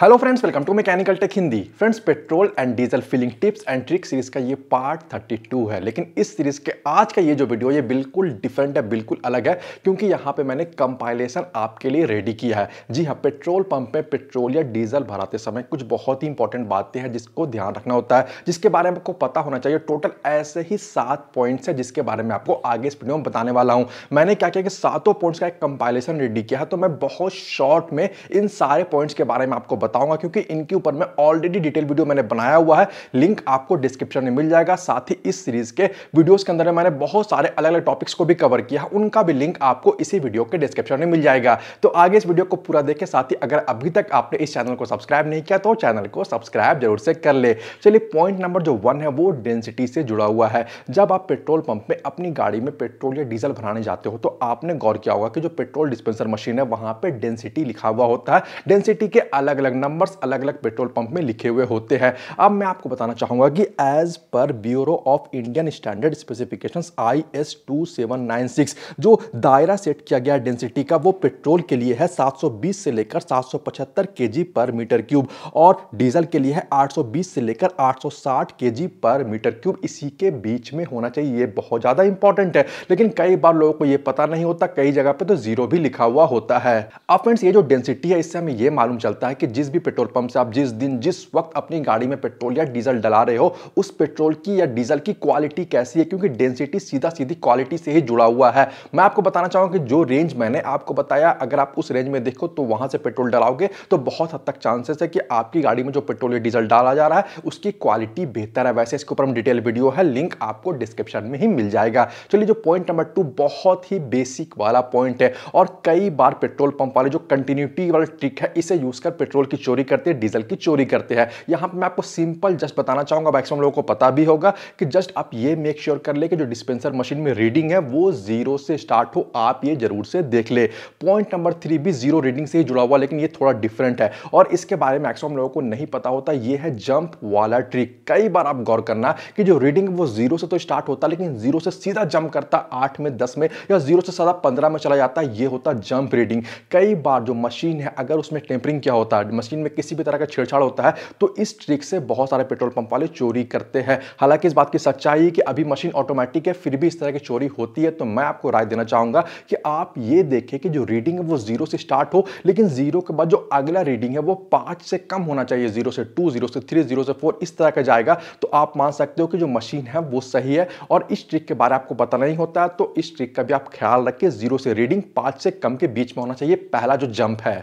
Hello friends welcome to mechanical tech Hindi friends petrol and diesel filling tips and trick series का ये part 32 है लेकिन इस series के आज का ये जो वीडियो ये बिल्कुल डिफरेंट है बिल्कुल अलग है क्योंकि यहाँ पे मैंने कंपाइलेशन आपके लिए रेडी किया है जी हाँ पेट्रोल पंप में पेट्रोल या डीजल भराते समय कुछ बहुत ही इंपॉर्टेंट बातें हैं जिसको ध्यान रखना होता है जिसके बारे में आपको पता होना चाहिए टोटल ऐसे ही सात पॉइंट्स है जिसके बारे में आपको आगे इस वीडियो में बताने वाला हूँ मैंने क्या किया कि सातों पॉइंट्स का एक कंपाइलेशन रेडी किया है तो मैं बहुत शॉर्ट में इन सारे पॉइंट्स के बारे में आपको बताऊंगा क्योंकि इनके ऊपर मैं ऑलरेडी डिटेल वीडियो मैंने बनाया हुआ है लिंक आपको डिस्क्रिप्शन में मिल जाएगा साथ ही इस सीरीज के वीडियोस के अंदर मैंने बहुत सारे अलग अलग टॉपिक्स को भी कवर किया है उनका भी लिंक आपको इसी वीडियो के डिस्क्रिप्शन में मिल जाएगा तो आगे इस वीडियो को पूरा देखे साथ ही अगर अभी तक आपने इस चैनल को सब्सक्राइब नहीं किया तो चैनल को सब्सक्राइब जरूर से कर ले चलिए पॉइंट नंबर जो वन है वो डेंसिटी से जुड़ा हुआ है जब आप पेट्रोल पंप में अपनी गाड़ी में पेट्रोल या डीजल भराने जाते हो तो आपने गौर किया होगा कि जो पेट्रोल डिस्पेंसर मशीन है वहां पर डेंसिटी लिखा हुआ होता है डेंसिटी के अलग अलग नंबर्स अलग अलग पेट्रोल पंप में लिखे हुए होते हैं अब मैं आपको बताना चाहूँगा कि as per bureau of Indian standard specification I S two seven nine six जो दायरा सेट किया गया डेंसिटी का वो पेट्रोल के लिए है सात सौ बीस से लेकर सात सौ पचहत्तर के जी पर मीटर क्यूब और डीजल के लिए है आठ सौ बीस से लेकर आठ सौ साठ के जी पर मीटर क्यूब इसी के बीच में होना चाहिए ये बहुत ज़्यादा इंपॉर्टेंट है लेकिन कई बार लोगों को ये पता नहीं होता कई जगह पर तो जीरो भी लिखा हुआ होता है अब फ्रेंड्स ये जो डेंसिटी है इससे हमें यह मालूम चलता है कि जिस जिस भी पेट्रोल पंप से आप जिस दिन जिस वक्त अपनी गाड़ी में पेट्रोल या डीजल डला रहे हो उस पेट्रोल की या डीजल की क्वालिटी कैसी है क्योंकि डेंसिटी सीधा सीधी क्वालिटी से ही जुड़ा हुआ है मैं आपको बताना चाहूंगा कि जो रेंज मैंने आपको बताया अगर आप उस रेंज में देखो तो वहां से पेट्रोल डलाओगे तो बहुत हद तक चांसेस है कि आपकी गाड़ी में जो पेट्रोल या डीजल डाला जा रहा है उसकी क्वालिटी बेहतर है वैसे इसके ऊपर हम डिटेल वीडियो है लिंक आपको डिस्क्रिप्शन में ही मिल जाएगा चलिए जो पॉइंट नंबर टू बहुत ही बेसिक वाला पॉइंट है और कई बार पेट्रोल पंप वाले जो कंटिन्यूटी वाला ट्रिक है इसे यूज कर पेट्रोल की की चोरी करते हैं डीजल की चोरी करते हैं यहाँ पर मैं आपको सिंपल जस्ट बताना चाहूँगा मैक्सिमम लोगों को पता भी होगा कि जस्ट आप ये मेक श्योर कर ले कि जो डिस्पेंसर मशीन में रीडिंग है वो जीरो से स्टार्ट हो आप ये जरूर से देख ले पॉइंट नंबर थ्री भी जीरो रीडिंग से ही जुड़ा हुआ लेकिन ये थोड़ा डिफरेंट है और इसके बारे में मैक्सिमम लोगों को नहीं पता होता ये है जंप वाला ट्रिक कई बार आप गौर करना कि जो रीडिंग वो जीरो से तो स्टार्ट होता लेकिन जीरो से सीधा जंप करता आठ में दस में या जीरो से सदा पंद्रह में चला जाता ये होता जंप रीडिंग कई बार जो मशीन है अगर उसमें टेम्परिंग क्या होता है मशीन में किसी भी तरह का छेड़छाड़ होता है तो इस ट्रिक से बहुत सारे पेट्रोल पंप वाले चोरी करते हैं हालांकि इस बात की सच्चाई है कि अभी मशीन ऑटोमेटिक है फिर भी इस तरह की चोरी होती है तो मैं आपको राय देना चाहूंगा कि आप ये देखें कि जो रीडिंग है वो जीरो से स्टार्ट हो लेकिन जीरो के बाद जो अगला रीडिंग है वो पांच से कम होना चाहिए जीरो से टू जीरो से थ्री जीरो से फोर इस तरह का जाएगा तो आप मान सकते हो कि जो मशीन है वो सही है और इस ट्रिक के बारे में आपको पता नहीं होता है तो इस ट्रिक का भी आप ख्याल रखें जीरो से रीडिंग पांच से कम के बीच में होना चाहिए पहला जो जंप है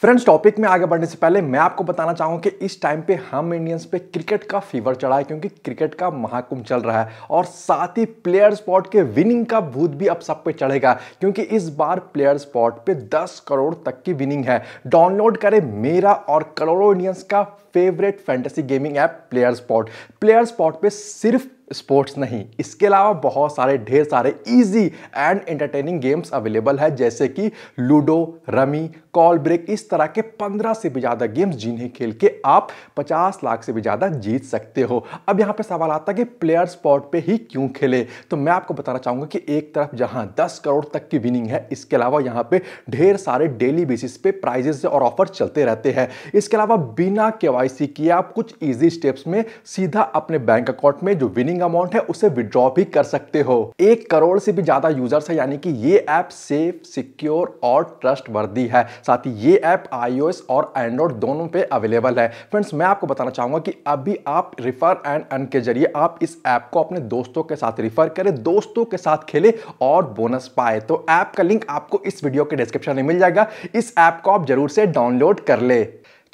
फ्रेंड्स टॉपिक में आगे बढ़ने से पहले मैं आपको बताना चाहूँगा कि इस टाइम पे हम इंडियंस पे क्रिकेट का फीवर चढ़ा है क्योंकि क्रिकेट का महाकुंभ चल रहा है और साथ ही प्लेयर स्पॉट के विनिंग का भूत भी अब सब पे चढ़ेगा क्योंकि इस बार प्लेयर स्पॉट पे 10 करोड़ तक की विनिंग है डाउनलोड करें मेरा और करोड़ों इंडियंस का favourite fantasy gaming app player spot player spot पे सिर्फ स्पोर्ट्स नहीं इसके अलावा बहुत सारे ढेर सारे easy and entertaining games available है जैसे कि लूडो रमी कॉल ब्रेक इस तरह के 15 से भी ज़्यादा गेम्स जिन्हें खेल के आप 50 लाख से भी ज़्यादा जीत सकते हो अब यहाँ पे सवाल आता है कि प्लेयर स्पॉट पे ही क्यों खेले तो मैं आपको बताना चाहूँगा कि एक तरफ जहाँ 10 करोड़ तक की विनिंग है इसके अलावा यहाँ पे ढेर सारे डेली बेसिस पे प्राइजेस और ऑफर चलते रहते हैं इसके अलावा बिना के किए आप कुछ ईजी स्टेप्स में सीधा अपने बैंक अकाउंट में जो विनिंग पेइंग अमाउंट है उसे विड्रॉ भी कर सकते हो एक करोड़ से भी ज्यादा यूजर्स है यानी कि ये ऐप सेफ सिक्योर और ट्रस्ट वर्दी है साथ ही ये ऐप आईओएस और एंड्रॉइड दोनों पे अवेलेबल है फ्रेंड्स मैं आपको बताना चाहूंगा कि अभी आप रिफर एंड अन के जरिए आप इस ऐप को अपने दोस्तों के साथ रिफर करें दोस्तों के साथ खेले और बोनस पाए तो ऐप का लिंक आपको इस वीडियो के डिस्क्रिप्शन में मिल जाएगा इस ऐप को आप जरूर से डाउनलोड कर ले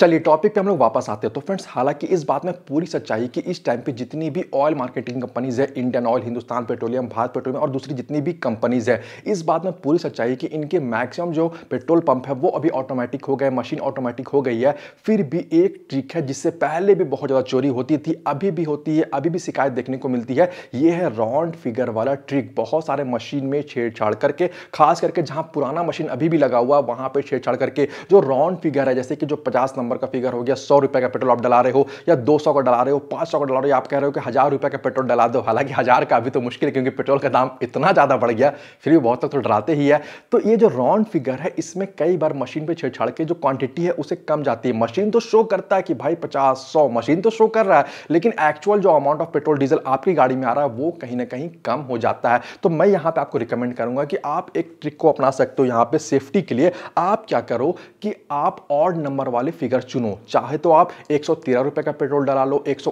चलिए टॉपिक पे हम लोग वापस आते हैं तो फ्रेंड्स हालांकि इस बात में पूरी सच्चाई कि इस टाइम पे जितनी भी ऑयल मार्केटिंग कंपनीज है Indian oil Hindustan petroleum Bharat petroleum और दूसरी जितनी भी कंपनीज है इस बात में पूरी सच्चाई कि इनके मैक्सिमम जो पेट्रोल पंप है वो अभी ऑटोमेटिक हो गए मशीन ऑटोमेटिक हो गई है फिर भी एक ट्रिक है जिससे पहले भी बहुत ज़्यादा चोरी होती थी अभी भी होती है अभी भी शिकायत देखने को मिलती है ये है राउंड फिगर वाला ट्रिक बहुत सारे मशीन में छेड़छाड़ करके खास करके जहाँ पुराना मशीन अभी भी लगा हुआ वहाँ पर छेड़छाड़ करके जो राउंड फिगर है जैसे कि जो पचास नंबर का फिगर हो गया सौ रुपये का पेट्रोल आप डला रहे हो या दो सौ का डला रहे हो पाँच सौ का डला रहे हो आप कह रहे हो कि हज़ार रुपये का पेट्रोल डला दो हालांकि हज़ार का अभी तो मुश्किल है क्योंकि पेट्रोल का दाम इतना ज़्यादा बढ़ गया फिर भी बहुत तक तो डराते ही है तो ये जो राउंड फिगर है इसमें कई बार मशीन पर छेड़छाड़ के जो क्वांटिटी है उसे कम जाती है मशीन तो शो करता है कि भाई पचास सौ मशीन तो शो कर रहा है लेकिन एक्चुअल जो अमाउंट ऑफ पेट्रोल डीजल आपकी गाड़ी में आ रहा है वो कहीं ना कहीं कम हो जाता है तो मैं यहाँ पर आपको रिकमेंड करूँगा कि आप एक ट्रिक को अपना सकते हो यहाँ पर सेफ्टी के लिए आप क्या करो कि आप ऑड नंबर वाले फिगर फिगर चुनो चाहे तो आप एक सौ का पेट्रोल डला लो एक सौ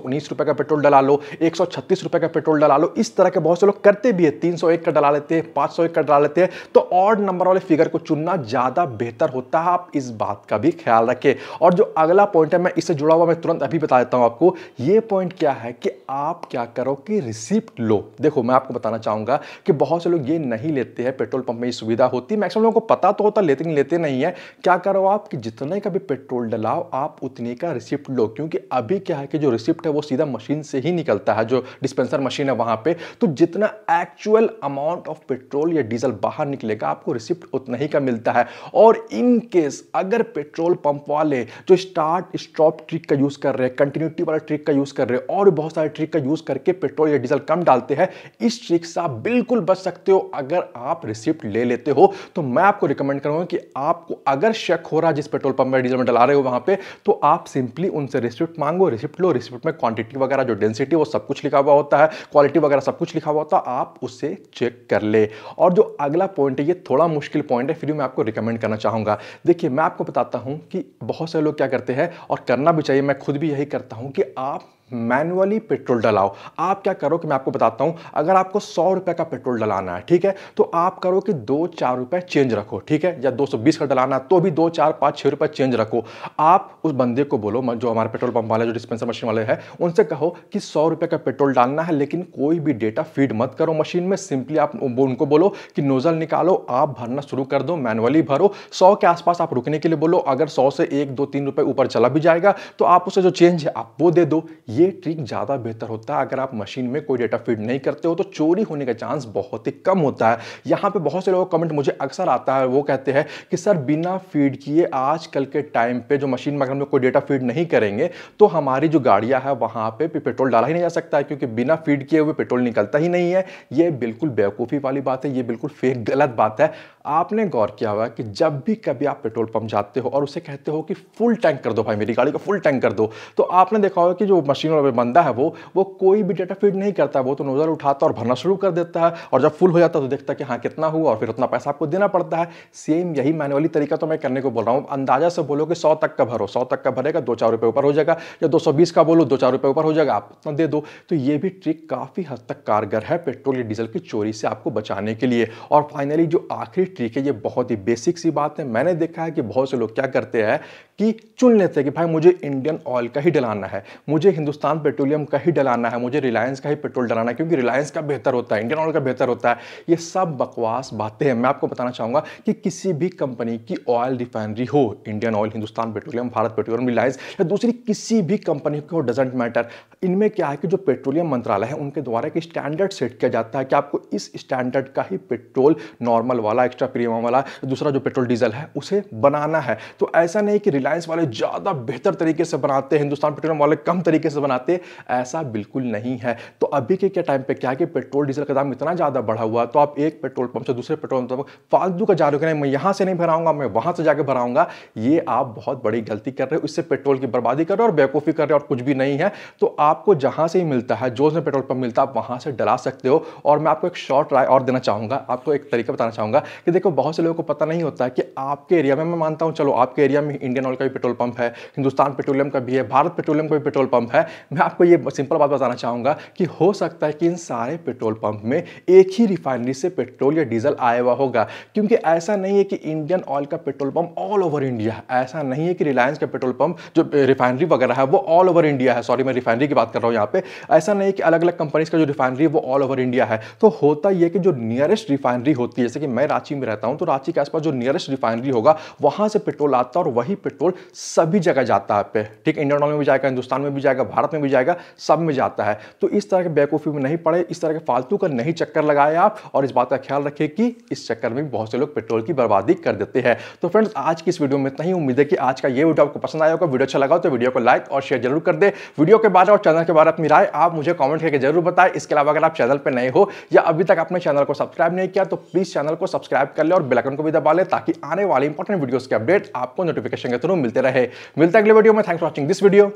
का पेट्रोल डला लो एक सौ का पेट्रोल डला लो इस तरह के बहुत से लोग करते भी है तीन का डला लेते हैं पाँच का डला लेते हैं तो ऑड नंबर वाले फिगर को चुनना ज़्यादा बेहतर होता है आप इस बात का भी ख्याल रखें और जो अगला पॉइंट है मैं इससे जुड़ा हुआ मैं तुरंत अभी बता देता हूँ आपको ये पॉइंट क्या है कि आप क्या करो कि रिसिप्ट लो देखो मैं आपको बताना चाहूँगा कि बहुत से लोग ये नहीं लेते हैं पेट्रोल पंप में ये सुविधा होती है मैक्सिमम लोगों को पता तो होता लेते नहीं लेते नहीं है क्या करो आप कि जितने का भी पेट्रोल डला साहब आप उतने का रिसिप्ट लो क्योंकि अभी क्या है कि जो रिसिप्ट है वो सीधा मशीन से ही निकलता है जो डिस्पेंसर मशीन है वहाँ पे तो जितना एक्चुअल अमाउंट ऑफ पेट्रोल या डीजल बाहर निकलेगा आपको रिसिप्ट उतना ही का मिलता है और इन केस अगर पेट्रोल पंप वाले जो स्टार्ट स्टॉप ट्रिक का यूज़ कर रहे हैं कंटिन्यूटी वाला ट्रिक का यूज़ कर रहे हैं और बहुत सारे ट्रिक का यूज़ करके पेट्रोल या डीजल कम डालते हैं इस ट्रिक से आप बिल्कुल बच सकते हो अगर आप रिसिप्ट ले लेते हो तो मैं आपको रिकमेंड करूँगा कि आपको अगर शक हो रहा है जिस पेट्रोल पंप में डीजल में डला रहे हो वहाँ वहाँ पे तो आप सिंपली उनसे रिसिप्ट मांगो रिसिप्ट लो रिसिप्ट में क्वांटिटी वगैरह जो डेंसिटी वो सब कुछ लिखा हुआ होता है क्वालिटी वगैरह सब कुछ लिखा हुआ होता है आप उसे चेक कर ले और जो अगला पॉइंट है ये थोड़ा मुश्किल पॉइंट है फिर मैं आपको रिकमेंड करना चाहूँगा देखिए मैं आपको बताता हूँ कि बहुत से लोग क्या करते हैं और करना भी चाहिए मैं खुद भी यही करता हूँ कि आप मैनुअली पेट्रोल डलाओ आप क्या करो कि मैं आपको बताता हूँ अगर आपको सौ रुपये का पेट्रोल डलाना है ठीक है तो आप करो कि दो चार रुपये चेंज रखो ठीक है या दो सौ बीस का डलाना है तो भी दो चार पाँच छः रुपये चेंज रखो आप उस बंदे को बोलो जो हमारे पेट्रोल पंप वाले जो डिस्पेंसर मशीन वाले हैं उनसे कहो कि सौ रुपये का पेट्रोल डालना है लेकिन कोई भी डेटा फीड मत करो मशीन में सिंपली आप उनको बोलो कि नोज़ल निकालो आप भरना शुरू कर दो मैनुअली भरो सौ के आसपास आप रुकने के लिए बोलो अगर सौ से एक दो तीन रुपये ऊपर चला भी जाएगा तो आप उसे जो चेंज है आप वो दे दो ये ये ट्रिक ज़्यादा बेहतर होता है अगर आप मशीन में कोई डेटा फीड नहीं करते हो तो चोरी होने का चांस बहुत ही कम होता है यहाँ पे बहुत से लोगों का कमेंट मुझे अक्सर आता है वो कहते हैं कि सर बिना फीड किए आजकल के टाइम पे जो मशीन में अगर हम लोग कोई डेटा फीड नहीं करेंगे तो हमारी जो गाड़ियाँ है वहाँ पे पेट्रोल डाला ही नहीं जा सकता है क्योंकि बिना फीड किए हुए पेट्रोल निकलता ही नहीं है ये बिल्कुल बेवकूफ़ी वाली बात है ये बिल्कुल फेक गलत बात है आपने गौर किया हुआ कि जब भी कभी आप पेट्रोल पंप जाते हो और उसे कहते हो कि फुल टैंक कर दो भाई मेरी गाड़ी का फुल टैंक कर दो तो आपने देखा होगा कि जो मशीन मशीन और बंदा है वो वो कोई भी डेटा फीड नहीं करता वो तो नोजल उठाता और भरना शुरू कर देता है और जब फुल हो जाता है तो देखता है कि हाँ कितना हुआ और फिर उतना पैसा आपको देना पड़ता है सेम यही मैनुअली तरीका तो मैं करने को बोल रहा हूँ अंदाजा से बोलो कि सौ तक का भरो सौ तक का भरेगा दो चार रुपये ऊपर हो जाएगा या दो सौ बीस का बोलो दो चार रुपये ऊपर हो जाएगा आप उतना दे दो तो ये भी ट्रिक काफ़ी हद तक कारगर है पेट्रोल या डीजल की चोरी से आपको बचाने के लिए और फाइनली जो आखिरी ट्रिक है ये बहुत ही बेसिक सी बात है मैंने देखा है कि बहुत से लोग क्या करते हैं कि चुन लेते हैं कि भाई मुझे इंडियन ऑयल का ही डलाना है मुझे हिंदुस्तान हिंदुस्तान पेट्रोलियम का ही डलाना है मुझे रिलायंस का ही पेट्रोल डलाना है क्योंकि रिलायंस का बेहतर होता है इंडियन ऑयल का बेहतर होता है ये सब बकवास बातें हैं मैं आपको बताना चाहूँगा कि किसी भी कंपनी की ऑयल रिफाइनरी हो Indian oil Hindustan petroleum Bharat petroleum Reliance या दूसरी किसी भी कंपनी को डजेंट मैटर इनमें क्या है कि जो पेट्रोलियम मंत्रालय है उनके द्वारा एक स्टैंडर्ड सेट किया जाता है कि आपको इस स्टैंडर्ड का ही पेट्रोल नॉर्मल वाला एक्स्ट्रा प्रीमियम वाला दूसरा जो पेट्रोल डीजल है उसे बनाना है तो ऐसा नहीं कि रिलायंस वाले ज़्यादा बेहतर तरीके से बनाते हैं हिंदुस्तान पेट्रोलियम वाले कम तरीके से बनाते ऐसा बिल्कुल नहीं है तो अभी के क्या टाइम पे क्या कि पेट्रोल डीजल का दाम इतना ज़्यादा बढ़ा हुआ तो आप एक पेट्रोल पंप से दूसरे पेट्रोल पंप फालतू का जा रहे हो नहीं मैं यहाँ से नहीं भराऊंगा मैं वहाँ से जाकर भराऊंगा ये आप बहुत बड़ी गलती कर रहे हो इससे पेट्रोल की बर्बादी कर रहे हो और बेवकूफ़ी कर रहे हो और कुछ भी नहीं है तो आपको जहाँ से ही मिलता है जो उसमें पेट्रोल पंप मिलता है आप वहाँ से डला सकते हो और मैं आपको एक शॉर्ट राय और देना चाहूँगा आपको एक तरीका बताना चाहूँगा कि देखो बहुत से लोगों को पता नहीं होता है कि आपके एरिया में मैं मानता हूँ चलो आपके एरिया में इंडियन ऑयल का भी पेट्रोल पंप है हिंदुस्तान पेट्रोलियम का भी है भारत पेट्रोलियम का भी पेट्रोल पंप है मैं आपको ये सिंपल बात बताना चाहूँगा कि हो सकता है कि इन सारे पेट्रोल पंप में एक ही रिफाइनरी से पेट्रोल या डीजल आया हुआ होगा क्योंकि ऐसा नहीं है कि इंडियन ऑयल का petrol pump all over India है ऐसा नहीं है कि रिलायंस का पेट्रोल पंप जो रिफाइनरी वगैरह है वो ऑल ओवर इंडिया है सॉरी मैं रिफाइनरी की बात कर रहा हूँ यहाँ पे ऐसा नहीं कि अलग अलग कंपनीज का जो रिफाइनरी है वो ऑल ओवर इंडिया है तो होता यह कि जो नियरेस्ट रिफाइनरी होती है जैसे कि मैं रांची में रहता हूँ तो रांची के आसपास जो नियरेस्ट रिफाइनरी होगा वहाँ से पेट्रोल आता है और वही पेट्रोल सभी जगह जाता है ठीक इंडियन ऑयल में भी जाएगा हिंदुस्तान में भी जाएगा भारत भारत में भी जाएगा सब में जाता है तो इस तरह के बेवकूफ़ी में नहीं पड़े इस तरह के फालतू का नहीं चक्कर लगाए आप और इस बात का ख्याल रखें कि इस चक्कर में बहुत से लोग पेट्रोल की बर्बादी कर देते हैं तो फ्रेंड्स आज की इस वीडियो में इतना ही उम्मीद है कि आज का ये वीडियो आपको पसंद आया होगा वीडियो अच्छा लगा तो वीडियो को लाइक और शेयर जरूर कर दे वीडियो के बारे और चैनल के बारे में अपनी राय आप मुझे कॉमेंट करके जरूर बताएं इसके अलावा अगर आप चैनल पर नए हो या अभी तक आपने चैनल को सब्सक्राइब नहीं किया तो प्लीज़ चैनल को सब्सक्राइब कर ले और बेलाइकन को भी दबा ले ताकि आने वाले इंपॉर्टेंट वीडियोज़ के अपडेट आपको नोटिफिकेशन के थ्रू मिलते रहे मिलते अगले वीडियो में thanks for watching this video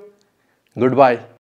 Goodbye.